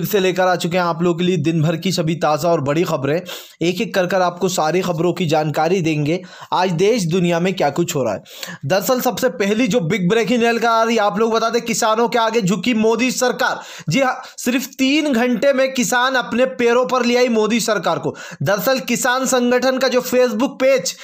फिर से लेकर आ चुके हैं आप लोगों के लिए दिन भर की सभी ताज़ा और बड़ी खबरें एक एक कर कर आपको सारी खबरों की जानकारी देंगे आज देश दुनिया में क्या कुछ हो रहा है दरअसल सबसे पहली जो बिग ब्रेकिंग रेल का आ रही आप लोग बता दें किसानों के आगे झुकी मोदी सरकार जी हाँ सिर्फ तीन घंटे में किसान अपने पैरों पर ले आई मोदी सरकार को दरअसल किसान संगठन का जो Facebook page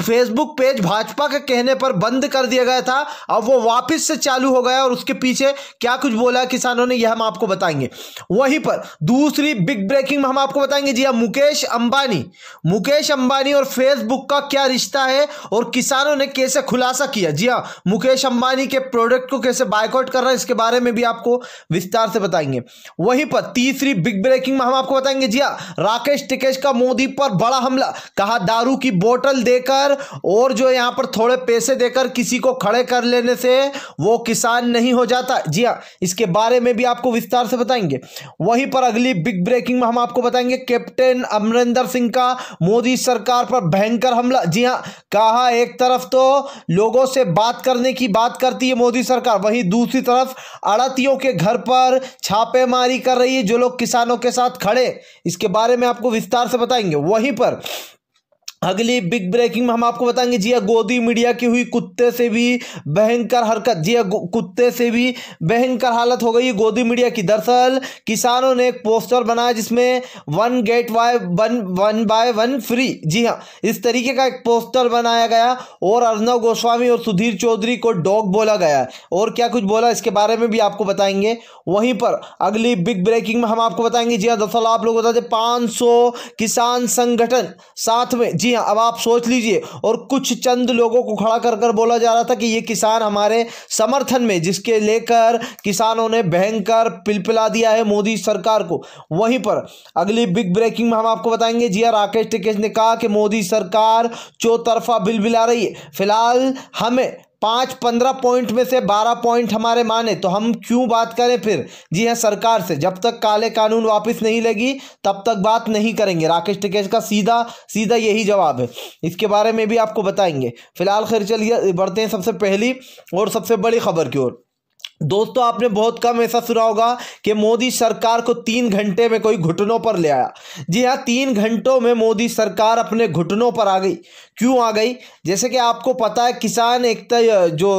Facebook page Bhajpa के कहने पर बंद कर दिया गया था अब वो वापस से चालू हो गया और उसके पीछे क्या कुछ बोला किसानों ने यह हम आपको बताएंगे वहीं पर दूसरी बिग ब्रेकिंग में हम आपको बताएंगे जी हाँ मुकेश अंबानी मुकेश अंबानी और फेसबुक का क्या रिश्ता है और किसानों ने कैसे खुलासा किया जी हाँ मुकेश अंबानी के प्रोडक्ट को कैसे बायकॉट कर रहा है इसके बारे में भी आपको विस्तार से बताएंगे वहीं पर तीसरी बिग ब्रेकिंग में हम आपको बताएंगे जी हाँ राकेश टिकेश का मोदी पर बड़ा हमला कहा दारू की बोटल देकर देकर और जो यहाँ पर थोड़े पैसे देकर किसी को खड़े कर लेने से वो किसान नहीं हो जाता जी हाँ इसके बारे में भी आपको विस्तार से बताएंगे वहीं पर अगली बिग ब्रेकिंग में हम आपको बताएंगे कैप्टन अमरिंदर सिंह का मोदी सरकार पर भयंकर हमला जी हाँ कहा एक तरफ तो लोगों से बात करने की बात करती है मोदी सरकार वहीं दूसरी तरफ अड़तियों के घर पर छापेमारी कर रही है जो लोग किसानों के साथ खड़े इसके बारे में आपको विस्तार से बताएंगे वहीं पर अगली बिग ब्रेकिंग में हम आपको बताएंगे जिया गोदी मीडिया की हुई कुत्ते से भी भयंकर हरकत जिया कुत्ते से भी भयंकर हालत हो गई गोदी मीडिया की दरअसल किसानों ने एक पोस्टर बनाया जिसमें वन गेट वाई one one buy one free जी हाँ इस तरीके का एक पोस्टर बनाया गया और अर्नव गोस्वामी और सुधीर चौधरी को डॉग बोला गया और क्या कुछ बोला इसके बारे में भी आपको बताएंगे वहीं पर अगली बिग ब्रेकिंग में हम आपको बताएंगे जी हाँ दरअसल आप लोग बताते पाँच किसान संगठन साथ में जी थी अब आप सोच लीजिए और कुछ चंद लोगों को खड़ा कर कर बोला जा रहा था कि ये किसान हमारे समर्थन में जिसके लेकर किसानों ने भयंकर पिलपिला दिया है मोदी सरकार को वहीं पर अगली बिग ब्रेकिंग में हम आपको बताएंगे हाँ राकेश टिकेश ने कहा कि मोदी सरकार चौतरफा बिल बिला रही है फिलहाल हमें पाँच पंद्रह पॉइंट में से बारह पॉइंट हमारे माने तो हम क्यों बात करें फिर जी हाँ सरकार से जब तक काले कानून वापस नहीं लगी तब तक बात नहीं करेंगे राकेश टिकेश का सीधा सीधा यही जवाब है इसके बारे में भी आपको बताएंगे फिलहाल खैर चलिए बढ़ते हैं सबसे पहली और सबसे बड़ी खबर की ओर दोस्तों आपने बहुत कम ऐसा सुना होगा कि मोदी सरकार को तीन घंटे में कोई घुटनों पर ले आया जी हाँ तीन घंटों में मोदी सरकार अपने घुटनों पर आ गई क्यों आ गई जैसे कि आपको पता है किसान एकता जो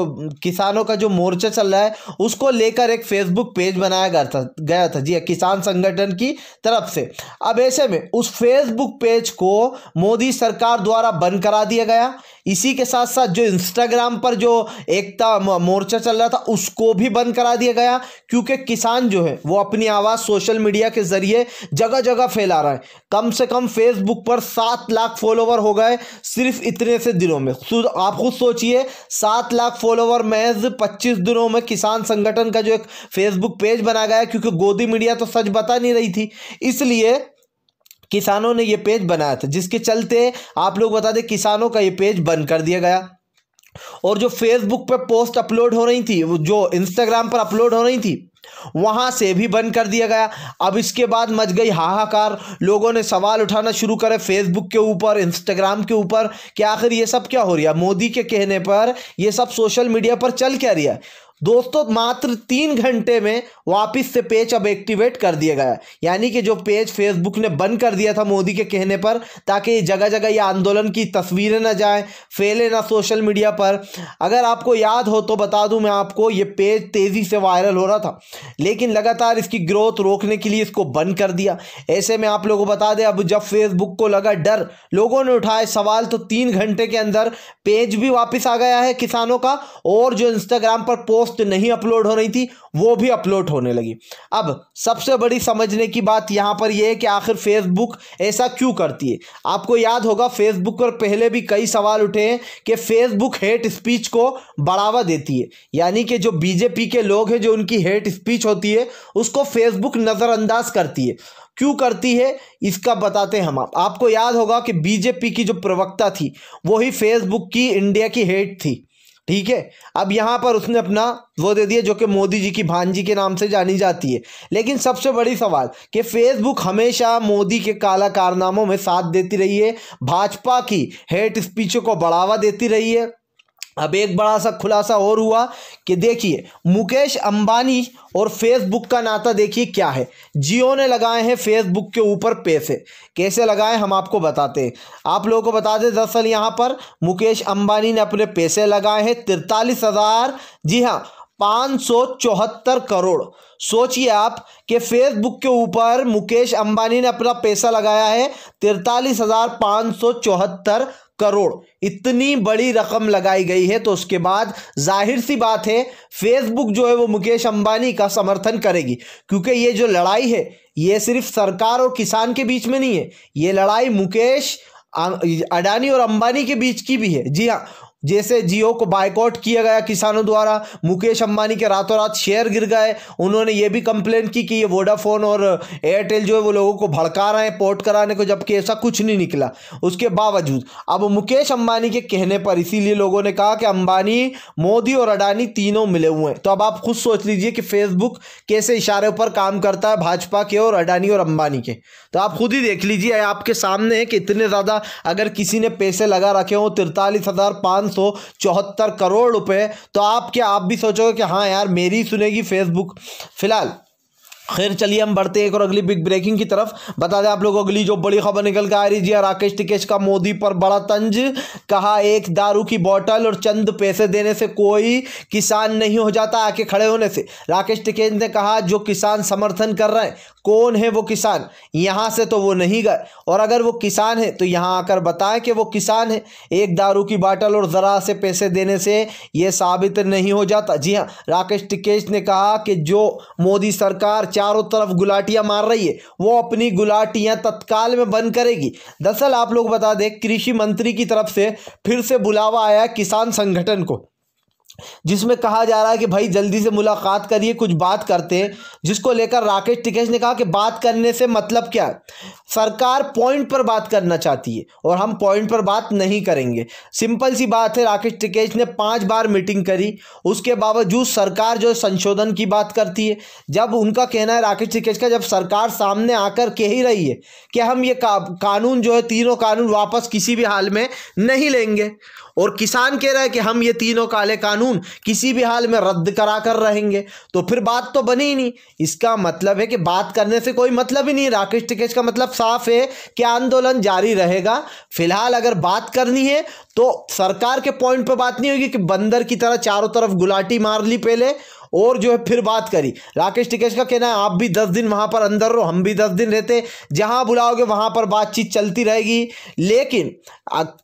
किसानों का जो मोर्चा चल रहा है उसको लेकर एक फेसबुक पेज बनाया गया था गया था जी हाँ, किसान संगठन की तरफ से अब ऐसे में उस फेसबुक पेज को मोदी सरकार द्वारा बंद करा दिया गया इसी के साथ साथ जो इंस्टाग्राम पर जो एकता मोर्चा चल रहा था उसको भी भी बंद करा दिया गया क्योंकि किसान जो है वो अपनी आवाज़ सोशल मीडिया के ज़रिए जगह जगह फैला रहा है कम से कम फेसबुक पर सात लाख फॉलोवर हो गए सिर्फ इतने से दिनों में आप खुद सोचिए सात लाख फॉलोवर महज पच्चीस दिनों में किसान संगठन का जो एक फेसबुक पेज बना गया क्योंकि गोदी मीडिया तो सच बता नहीं रही थी इसलिए किसानों ने ये पेज बनाया था जिसके चलते आप लोग बता दें किसानों का ये पेज बंद कर दिया गया और जो फेसबुक पर पोस्ट अपलोड हो रही थी जो इंस्टाग्राम पर अपलोड हो रही थी वहां से भी बंद कर दिया गया अब इसके बाद मच गई हाहाकार लोगों ने सवाल उठाना शुरू करे फेसबुक के ऊपर इंस्टाग्राम के ऊपर कि आखिर ये सब क्या हो रहा है मोदी के कहने पर यह सब सोशल मीडिया पर चल क्या रही है दोस्तों मात्र तीन घंटे में वापस से पेज अब एक्टिवेट कर दिया गया यानी कि जो पेज फेसबुक ने बंद कर दिया था मोदी के कहने पर ताकि जगह जगह ये आंदोलन की तस्वीरें ना जाएं फैले ना सोशल मीडिया पर अगर आपको याद हो तो बता दूं मैं आपको ये पेज तेज़ी से वायरल हो रहा था लेकिन लगातार इसकी ग्रोथ रोकने के लिए इसको बंद कर दिया ऐसे में आप लोगों को बता दें अब जब फेसबुक को लगा डर लोगों ने उठाए सवाल तो तीन घंटे के अंदर पेज भी वापस आ गया है किसानों का और जो इंस्टाग्राम पर पोस्ट पोस्ट नहीं अपलोड हो रही थी वो भी अपलोड होने लगी अब सबसे बड़ी समझने की बात यहाँ पर यह है कि आखिर फेसबुक ऐसा क्यों करती है आपको याद होगा फेसबुक पर पहले भी कई सवाल उठे हैं कि फेसबुक हेट स्पीच को बढ़ावा देती है यानी कि जो बीजेपी के लोग हैं जो उनकी हेट स्पीच होती है उसको फेसबुक नज़रअंदाज करती है क्यों करती है इसका बताते हैं हम आप आपको याद होगा कि बीजेपी की जो प्रवक्ता थी वही फेसबुक की इंडिया की हेट थी ठीक है अब यहाँ पर उसने अपना वो दे दिया जो कि मोदी जी की भांजी के नाम से जानी जाती है लेकिन सबसे बड़ी सवाल कि फेसबुक हमेशा मोदी के काला कारनामों में साथ देती रही है भाजपा की हेट स्पीचों को बढ़ावा देती रही है अब एक बड़ा सा खुलासा और हुआ कि देखिए मुकेश अंबानी और फेसबुक का नाता देखिए क्या है जियो ने लगाए हैं फेसबुक के ऊपर पैसे कैसे लगाए हम आपको बताते हैं आप लोगों को बता दें दरअसल यहाँ पर मुकेश अंबानी ने अपने पैसे लगाए हैं तिरतालीस हज़ार जी हाँ 574 करोड़ सोचिए आप कि फेसबुक के ऊपर मुकेश अंबानी ने अपना पैसा लगाया है तिरतालीस हजार सौ चौहत्तर करोड़ इतनी बड़ी रकम लगाई गई है तो उसके बाद जाहिर सी बात है फेसबुक जो है वो मुकेश अंबानी का समर्थन करेगी क्योंकि ये जो लड़ाई है ये सिर्फ सरकार और किसान के बीच में नहीं है ये लड़ाई मुकेश अं, अडानी और अंबानी के बीच की भी है जी हाँ जैसे जियो को बाइकआउट किया गया किसानों द्वारा मुकेश अंबानी के रातों रात शेयर गिर गए उन्होंने ये भी कंप्लेन की कि ये वोडाफोन और एयरटेल जो है वो लोगों को भड़का रहे हैं पोर्ट कराने को जबकि ऐसा कुछ नहीं निकला उसके बावजूद अब मुकेश अंबानी के कहने पर इसीलिए लोगों ने कहा कि अंबानी मोदी और अडानी तीनों मिले हुए हैं तो अब आप खुद सोच लीजिए कि फेसबुक कैसे इशारे पर काम करता है भाजपा के और अडानी और अंबानी के तो आप खुद ही देख लीजिए आपके सामने है कि इतने ज़्यादा अगर किसी ने पैसे लगा रखे हों तिरतालीस हज़ार पाँच सौ चौहत्तर करोड़ रुपए तो आप क्या आप भी सोचोगे कि हाँ यार मेरी सुनेगी फेसबुक फ़िलहाल खैर चलिए हम बढ़ते हैं एक और अगली बिग ब्रेकिंग की तरफ बता दें आप लोगों को अगली जो बड़ी खबर निकल कर आ रही जी हाँ, राकेश टिकेश का मोदी पर बड़ा तंज कहा एक दारू की बोतल और चंद पैसे देने से कोई किसान नहीं हो जाता आके खड़े होने से राकेश टिकेश ने कहा जो किसान समर्थन कर रहे हैं कौन है वो किसान यहाँ से तो वो नहीं गए और अगर वो किसान है तो यहाँ आकर बताएं कि वो किसान है एक दारू की बाटल और ज़रा से पैसे देने से ये साबित नहीं हो जाता जी हाँ राकेश टिकेश ने कहा कि जो मोदी सरकार चारों तरफ गुलाटियाँ मार रही है वो अपनी गुलाटियाँ तत्काल में बंद करेगी दरअसल आप लोग बता दें कृषि मंत्री की तरफ से फिर से बुलावा आया किसान संगठन को जिसमें कहा जा रहा है कि भाई जल्दी से मुलाकात करिए कुछ बात करते हैं जिसको लेकर राकेश टिकेश ने कहा कि बात करने से मतलब क्या है सरकार पॉइंट पर बात करना चाहती है और हम पॉइंट पर बात नहीं करेंगे सिंपल सी बात है राकेश टिकेश ने पांच बार मीटिंग करी उसके बावजूद सरकार जो संशोधन की बात करती है जब उनका कहना है राकेश टिकेश का जब सरकार सामने आकर कह ही रही है कि हम ये का, कानून जो है तीनों कानून वापस किसी भी हाल में नहीं लेंगे और किसान कह रहा है कि हम ये तीनों काले कानून कानून किसी भी हाल में रद्द करा कर रहेंगे तो फिर बात तो बनी ही नहीं इसका मतलब है कि बात करने से कोई मतलब ही नहीं राकेश टिकेश का मतलब साफ है कि आंदोलन जारी रहेगा फिलहाल अगर बात करनी है तो सरकार के पॉइंट पर बात नहीं होगी कि बंदर की तरह चारों तरफ गुलाटी मार ली पहले और जो है फिर बात करी राकेश टिकेश का कहना है आप भी दस दिन वहाँ पर अंदर रहो हम भी दस दिन रहते जहाँ बुलाओगे वहाँ पर बातचीत चलती रहेगी लेकिन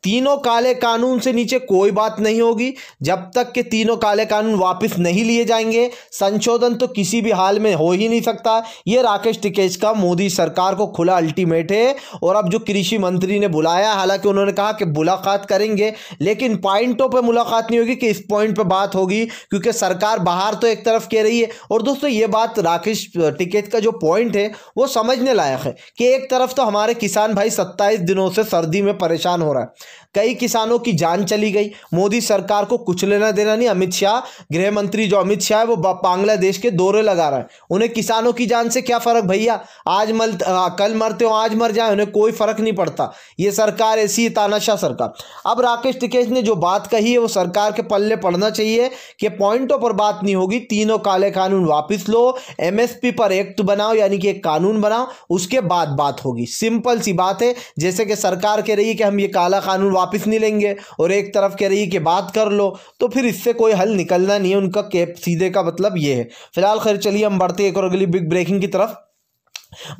तीनों काले कानून से नीचे कोई बात नहीं होगी जब तक कि तीनों काले कानून वापस नहीं लिए जाएंगे संशोधन तो किसी भी हाल में हो ही नहीं सकता ये राकेश टिकेश का मोदी सरकार को खुला अल्टीमेट है और अब जो कृषि मंत्री ने बुलाया हालांकि उन्होंने कहा कि मुलाकात करेंगे लेकिन पॉइंटों पर मुलाकात नहीं होगी कि इस पॉइंट पर बात होगी क्योंकि सरकार बाहर तो एक तरफ कह रही है और दोस्तों ये बात राकेश टिकेत का जो पॉइंट है वो समझने लायक है कि एक तरफ तो हमारे किसान भाई सत्ताईस दिनों से सर्दी में परेशान हो रहा है कई किसानों की जान चली गई मोदी सरकार को कुछ लेना देना नहीं अमित शाह गृह मंत्री जो अमित शाह है वो बांग्लादेश के दौरे लगा रहा है उन्हें किसानों की जान से क्या फ़र्क भैया आज मल आ, कल मरते हो आज मर जाए उन्हें कोई फ़र्क नहीं पड़ता ये सरकार ऐसी तानाशाह सरकार अब राकेश टिकेश ने जो बात कही है वो सरकार के पल्ले पढ़ना चाहिए कि पॉइंटों तो पर बात नहीं होगी तीनों काले कानून वापस लो एमएसपी पर एक्ट बनाओ यानी कि एक कानून बनाओ उसके बाद बात होगी सिंपल सी बात है जैसे कि सरकार कह रही है कि हम ये काला कानून वापस नहीं लेंगे और एक तरफ कह रही है कि बात कर लो तो फिर इससे कोई हल निकलना नहीं है उनका कैप सीधे का मतलब ये है फिलहाल खैर चलिए हम बढ़ते एक और अगली बिग ब्रेकिंग की तरफ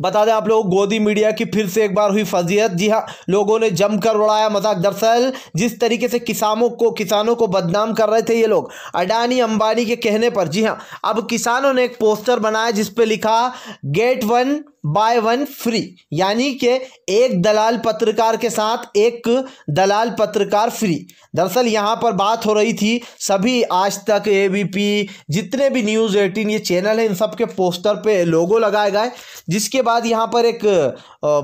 बता दें आप लोग गोदी मीडिया की फिर से एक बार हुई फजीहत जी हाँ लोगों ने जमकर उड़ाया मजाक दरअसल जिस तरीके से किसानों को किसानों को बदनाम कर रहे थे ये लोग अडानी अंबानी के कहने पर जी हाँ अब किसानों ने एक पोस्टर बनाया जिस लिखा get one buy one free यानी कि एक दलाल पत्रकार के साथ एक दलाल पत्रकार फ्री दरअसल यहाँ पर बात हो रही थी सभी आज तक पी जितने भी न्यूज़ एटीन ये चैनल है इन सब के पोस्टर पे लोगो लगाए गए जिसके बाद यहाँ पर एक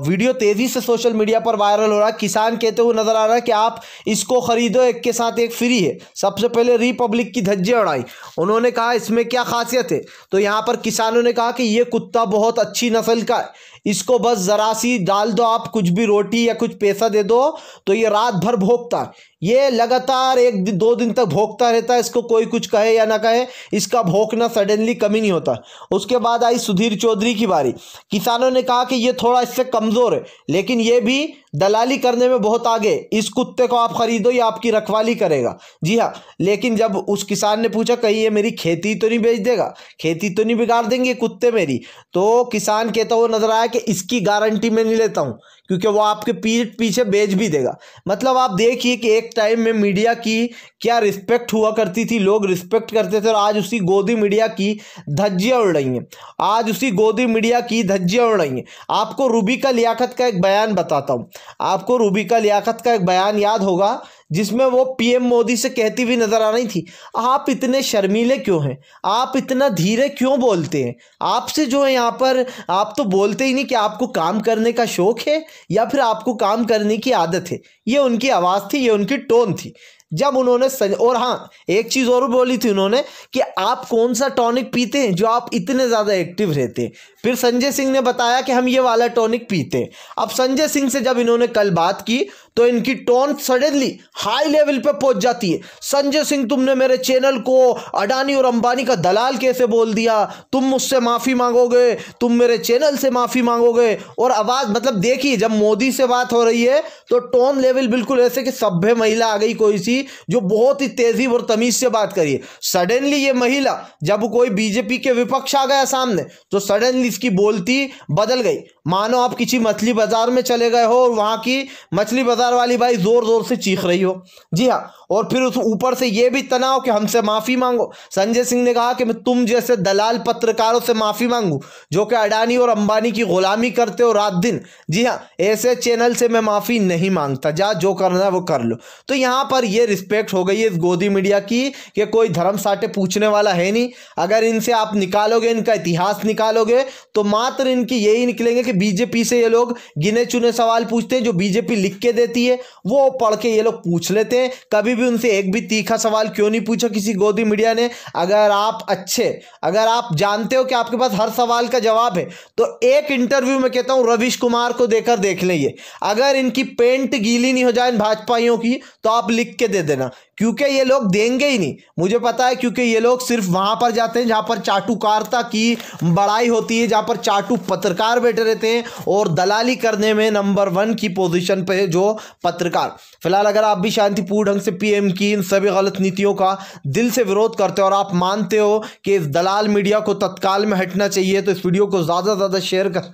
वीडियो तेज़ी से सोशल मीडिया पर वायरल हो रहा है किसान कहते हुए नज़र आ रहा है कि आप इसको ख़रीदो एक के साथ एक फ्री है सबसे पहले रिपब्लिक की धज्जे उड़ाई उन्होंने कहा इसमें क्या खासियत है तो यहाँ पर किसानों ने कहा कि ये कुत्ता बहुत अच्छी नस्ल इसका इसको बस ज़रा सी डाल दो आप कुछ भी रोटी या कुछ पैसा दे दो तो ये रात भर भोगता है ये लगातार एक दो दिन तक भोगता रहता है इसको कोई कुछ कहे या ना कहे इसका भोगना सडनली कमी नहीं होता उसके बाद आई सुधीर चौधरी की बारी किसानों ने कहा कि ये थोड़ा इससे कमज़ोर है लेकिन ये भी दलाली करने में बहुत आगे इस कुत्ते को आप खरीदो या आपकी रखवाली करेगा जी हाँ लेकिन जब उस किसान ने पूछा कहीं ये मेरी खेती तो नहीं बेच देगा खेती तो नहीं बिगाड़ देंगे कुत्ते मेरी तो किसान कहता हुआ नजर आया कि इसकी गारंटी मैं नहीं लेता हूँ क्योंकि वो आपके पीठ पीछे बेच भी देगा मतलब आप देखिए कि एक टाइम में मीडिया की क्या रिस्पेक्ट हुआ करती थी लोग रिस्पेक्ट करते थे और आज उसी गोदी मीडिया की धज्जियाँ उड़ रही हैं आज उसी गोदी मीडिया की धज्जियाँ उड़ रही हैं आपको रूबी का लियाकत का एक बयान बताता हूँ आपको रूबी का लियाकत का एक बयान याद होगा जिसमें वो पीएम मोदी से कहती हुई नजर आ रही थी आप इतने शर्मीले क्यों हैं आप इतना धीरे क्यों बोलते हैं आपसे जो है यहाँ पर आप तो बोलते ही नहीं कि आपको काम करने का शौक है या फिर आपको काम करने की आदत है ये उनकी आवाज़ थी ये उनकी टोन थी जब उन्होंने सज... और हाँ एक चीज़ और बोली थी उन्होंने कि आप कौन सा टॉनिक पीते हैं जो आप इतने ज़्यादा एक्टिव रहते हैं फिर संजय सिंह ने बताया कि हम ये वाला टॉनिक पीते हैं अब संजय सिंह से जब इन्होंने कल बात की तो इनकी टोन सडनली हाई लेवल पे पहुंच जाती है संजय सिंह तुमने मेरे चैनल को अडानी और अंबानी का दलाल कैसे बोल दिया तुम मुझसे माफ़ी मांगोगे तुम मेरे चैनल से माफ़ी मांगोगे और आवाज़ मतलब देखिए जब मोदी से बात हो रही है तो टोन लेवल बिल्कुल ऐसे कि सभ्य महिला आ गई कोई सी जो बहुत ही तेज़ी और तमीज़ से बात करिए सडनली ये महिला जब कोई बीजेपी के विपक्ष आ गया सामने तो सडनली इसकी बोलती बदल गई मानो आप किसी मछली बाजार में चले गए हो और वहां की मछली बाजार वाली भाई जोर जोर से चीख रही हो जी हाँ और फिर उस ऊपर से यह भी तनाव कि हमसे माफ़ी मांगो संजय सिंह ने कहा कि मैं तुम जैसे दलाल पत्रकारों से माफ़ी मांगू जो कि अडानी और अंबानी की गुलामी करते हो रात दिन जी हाँ ऐसे चैनल से मैं माफ़ी नहीं मांगता जा जो करना है वो कर लो तो यहां पर यह रिस्पेक्ट हो गई है इस गोदी मीडिया की कि कोई धर्म साटे पूछने वाला है नहीं अगर इनसे आप निकालोगे इनका इतिहास निकालोगे तो मात्र इनकी यही निकलेंगे कि बीजेपी से ये लोग गिने चुने सवाल पूछते हैं जो बीजेपी लिख के देती है वो पढ़ के ये लोग पूछ लेते हैं कभी भी उनसे एक भी तीखा सवाल क्यों नहीं पूछा किसी गोदी मीडिया ने अगर आप अच्छे अगर आप जानते हो कि आपके पास हर सवाल का जवाब है तो एक इंटरव्यू में कहता हूं रविश कुमार को देकर देख लेंगे अगर इनकी पेंट गीली नहीं हो जाए इन भाजपाइयों की तो आप लिख के दे देना क्योंकि ये लोग देंगे ही नहीं मुझे पता है क्योंकि ये लोग सिर्फ वहां पर जाते हैं जहां पर चाटुकारता की बड़ाई होती है जहां पर चाटू पत्रकार बैठे रहते हैं और दलाली करने में नंबर वन की पोजीशन पे है जो पत्रकार फिलहाल अगर आप भी शांतिपूर्ण ढंग से पीएम की इन सभी गलत नीतियों का दिल से विरोध करते हो और आप मानते हो कि इस दलाल मीडिया को तत्काल में हटना चाहिए तो इस वीडियो को ज़्यादा से ज़्यादा शेयर कर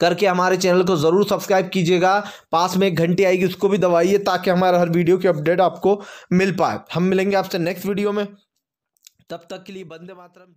करके हमारे चैनल को ज़रूर सब्सक्राइब कीजिएगा पास में एक घंटी आएगी उसको भी दबाइए ताकि हमारा हर वीडियो की अपडेट आपको मिल पाए हम मिलेंगे आपसे नेक्स्ट वीडियो में तब तक के लिए बंदे मातरम